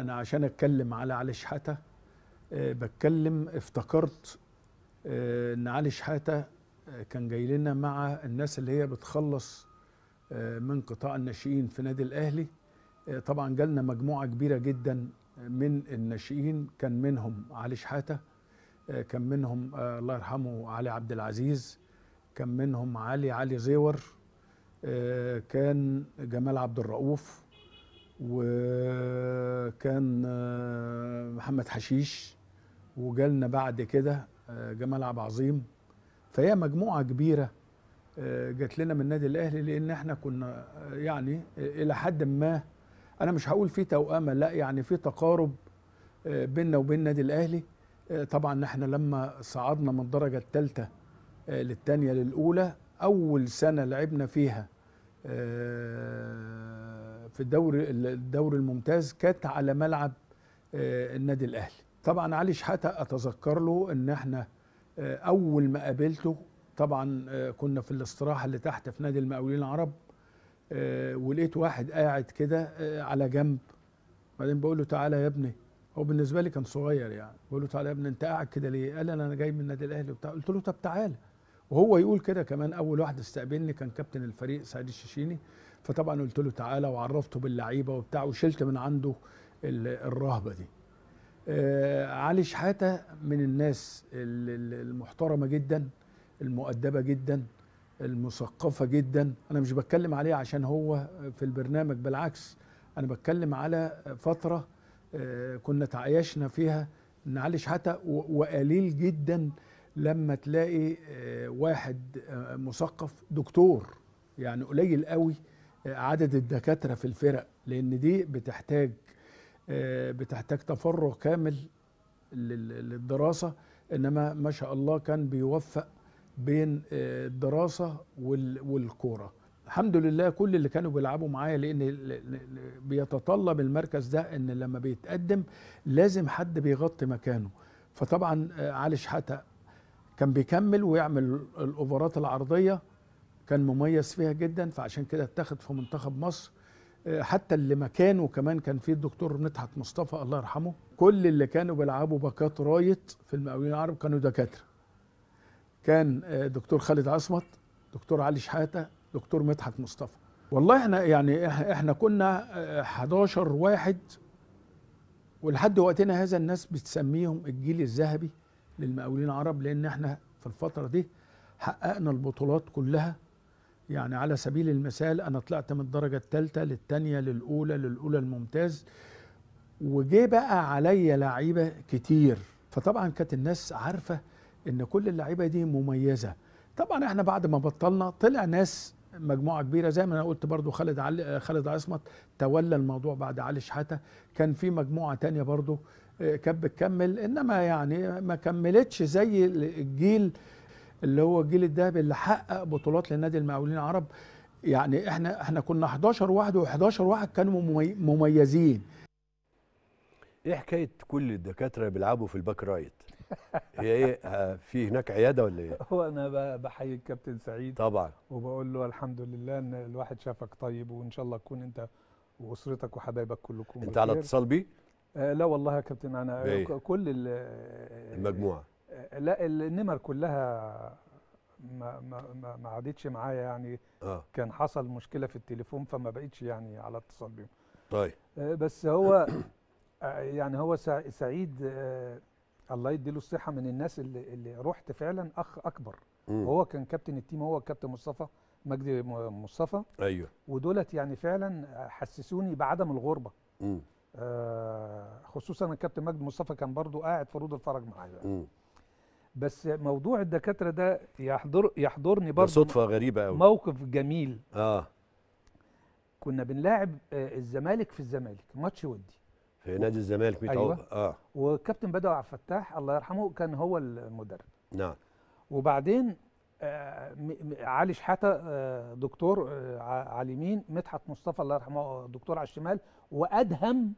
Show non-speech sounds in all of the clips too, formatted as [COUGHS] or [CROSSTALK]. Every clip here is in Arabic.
انا عشان اتكلم على علي شحاته آه، بتكلم افتكرت آه، ان علي شحاته آه، كان جاي لنا مع الناس اللي هي بتخلص من قطاع الناشئين في نادي الاهلي طبعا جالنا مجموعه كبيره جدا من الناشئين كان منهم علي شحاته كان منهم الله يرحمه علي عبد العزيز كان منهم علي علي زيور كان جمال عبد الرؤوف وكان آه، محمد حشيش وجالنا بعد كده آه، جمال عبد العظيم فهي مجموعه كبيره آه، جات لنا من النادي الاهلي لان احنا كنا يعني الى حد ما انا مش هقول في توأمه لا يعني في تقارب بيننا وبين النادي الاهلي طبعا احنا لما صعدنا من الدرجه الثالثه للثانيه للاولى اول سنه لعبنا فيها في الدوري الدوري الممتاز كانت على ملعب آه، النادي الاهلي طبعا علي شحاته اتذكر له ان احنا آه، اول ما قابلته طبعا آه، كنا في الاستراحه اللي تحت في نادي المقاولين العرب ولقيت واحد قاعد كده على جنب بعدين بقول له تعالى يا ابني هو بالنسبه لي كان صغير يعني بقول له تعالى يا ابني انت قاعد كده ليه قال لي انا جاي من النادي الاهلي وبتاع قلت له طب تعالى وهو يقول كده كمان اول واحد استقبلني كان كابتن الفريق سعيد الشيشيني فطبعا قلت له تعالى وعرفته باللعيبه وبتاع وشلت من عنده الرهبه دي آه علي شحاته من الناس المحترمه جدا المؤدبه جدا المثقفه جدا انا مش بتكلم عليه عشان هو في البرنامج بالعكس انا بتكلم على فتره آه كنا تعايشنا فيها ان علي شحاته وقليل جدا لما تلاقي آه، واحد آه، مثقف دكتور يعني قليل قوي آه، عدد الدكاتره في الفرق لان دي بتحتاج بتحتاج تفرغ كامل للدراسه انما ما شاء الله كان بيوفق بين الدراسه والكوره الحمد لله كل اللي كانوا بيلعبوا معايا لان بيتطلب المركز ده ان لما بيتقدم لازم حد بيغطي مكانه فطبعا علي شحاته كان بيكمل ويعمل الاوفرات العرضيه كان مميز فيها جدا فعشان كده اتاخد في منتخب مصر آه، حتى اللي مكانه كمان كان فيه الدكتور مدحت مصطفى الله يرحمه كل اللي كانوا بيلعبوا باكات رايت في المقاولين العرب كانوا دكاتره كان آه، دكتور خالد عصمت دكتور علي شحاته دكتور مدحت مصطفى والله احنا يعني احنا كنا 11 آه، واحد ولحد وقتنا هذا الناس بتسميهم الجيل الذهبي للمقاولين العرب لان احنا في الفتره دي حققنا البطولات كلها يعني على سبيل المثال انا طلعت من الدرجه الثالثه للثانيه للاولى للاولى الممتاز وجه بقى عليا لعيبه كتير فطبعا كانت الناس عارفه ان كل اللعيبه دي مميزه طبعا احنا بعد ما بطلنا طلع ناس مجموعه كبيره زي ما انا قلت برضو خالد علي خالد عصمت تولى الموضوع بعد علي شحاته كان في مجموعه تانية برضو آه، كانت بتكمل انما يعني ما كملتش زي الجيل اللي هو الجيل الذهبي اللي حقق بطولات لنادي المقاولين العرب يعني احنا احنا كنا 11 واحد و11 واحد كانوا مميزين ايه حكايه كل الدكاتره بيلعبوا في الباك رايت هي ايه آه، في هناك عياده ولا ايه هو انا بحيي الكابتن سعيد طبعا وبقول له الحمد لله ان الواحد شافك طيب وان شاء الله تكون انت واسرتك وحبايبك كلكم انت على اتصال بيه آه لا والله يا كابتن انا بيه. كل المجموعه آه، لا النمر كلها ما ما ما عادتش معايا يعني آه. كان حصل مشكله في التليفون فما بقتش يعني على اتصال بيهم طيب آه بس هو [COUGHS] آه، يعني هو سعيد آه، الله يديله الصحه من الناس اللي, اللي رحت فعلا اخ اكبر مم. هو كان كابتن التيم هو كابتن مصطفى مجدي مصطفى ايوه ودولت يعني فعلا حسسوني بعدم الغربه مم. آه خصوصا الكابتن مجدي مصطفى كان برضو قاعد في روض الفرج معايا يعني. بس موضوع الدكاتره ده يحضر يحضرني برضه صدفه غريبه قوي موقف جميل اه كنا بنلاعب آه الزمالك في الزمالك ماتش ودي في نادي الزمالك أيوة. اه وكابتن بدر عبد الفتاح الله يرحمه كان هو المدرب نعم وبعدين آه علي شحاته آه دكتور آه على اليمين مدحت مصطفى الله يرحمه دكتور على الشمال وادهم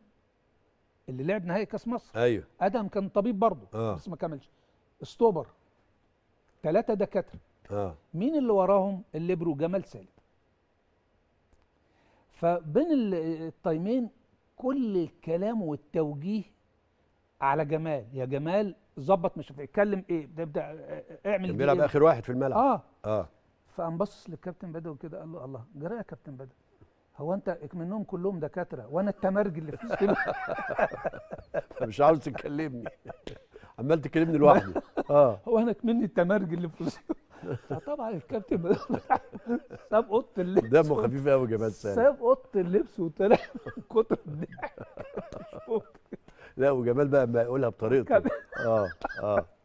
اللي لعب نهائي كاس مصر ايوه ادهم كان طبيب برضه آه. بس ما كملش استوبر ثلاثه دكاتره آه. مين اللي وراهم الليبرو جمال سالم فبين التايمين كل الكلام والتوجيه على جمال يا جمال ظبط مش إيه. اتكلم ايه ابدا آه، آه، اعمل كان بيلعب إيه؟ اخر واحد في الملعب اه اه فقام بص للكابتن بدوي كده قال له الله جرى يا كابتن بدوي هو انت منهم كلهم دكاتره وانا التمرج اللي في [LAUGHS] مش عاوز تكلمني [LAUGHS] عمال تكلمني لوحدي [LAUGHS] اه هو انا مني التمرج اللي في طبعا الكابتن [LAUGHS] ساب اوضه اللبس دمه خفيف قوي يا جمال سالم ساب اوضه اللبس وطلع من كتر الضحك لا وجمال بقى ما يقولها بطريقته اه اه